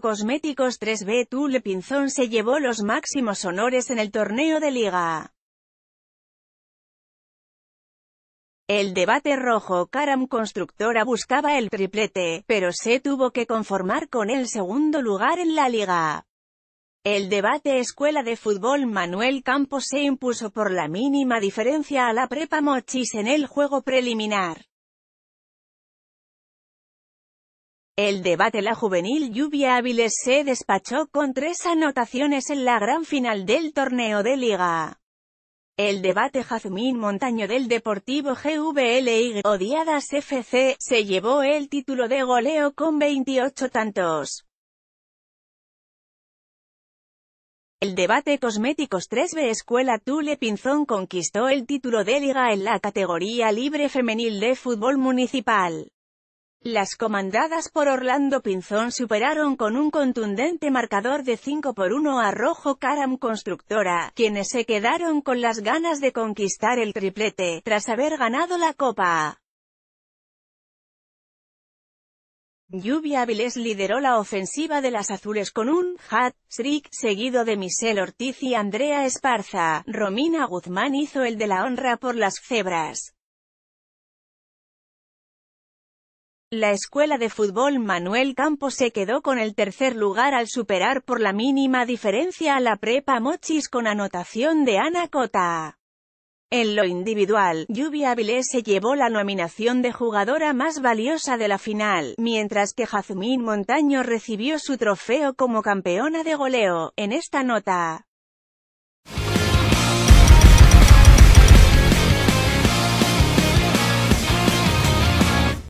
Cosméticos 3B Tule Pinzón se llevó los máximos honores en el torneo de liga. El debate rojo Karam Constructora buscaba el triplete, pero se tuvo que conformar con el segundo lugar en la liga. El debate Escuela de Fútbol Manuel Campos se impuso por la mínima diferencia a la Prepa Mochis en el juego preliminar. El debate la juvenil Lluvia Áviles se despachó con tres anotaciones en la gran final del torneo de liga. El debate Jazmín Montaño del Deportivo GVLY Odiadas FC se llevó el título de goleo con 28 tantos. El debate Cosméticos 3B Escuela Tule Pinzón conquistó el título de liga en la categoría libre femenil de fútbol municipal. Las comandadas por Orlando Pinzón superaron con un contundente marcador de 5 por 1 a Rojo Karam Constructora, quienes se quedaron con las ganas de conquistar el triplete, tras haber ganado la Copa. Lluvia Avilés lideró la ofensiva de las azules con un hat-trick, seguido de Michelle Ortiz y Andrea Esparza. Romina Guzmán hizo el de la honra por las cebras. La escuela de fútbol Manuel Campos se quedó con el tercer lugar al superar por la mínima diferencia a la prepa Mochis con anotación de Ana Cota. En lo individual, Lluvia Avilés se llevó la nominación de jugadora más valiosa de la final, mientras que Jazmín Montaño recibió su trofeo como campeona de goleo, en esta nota.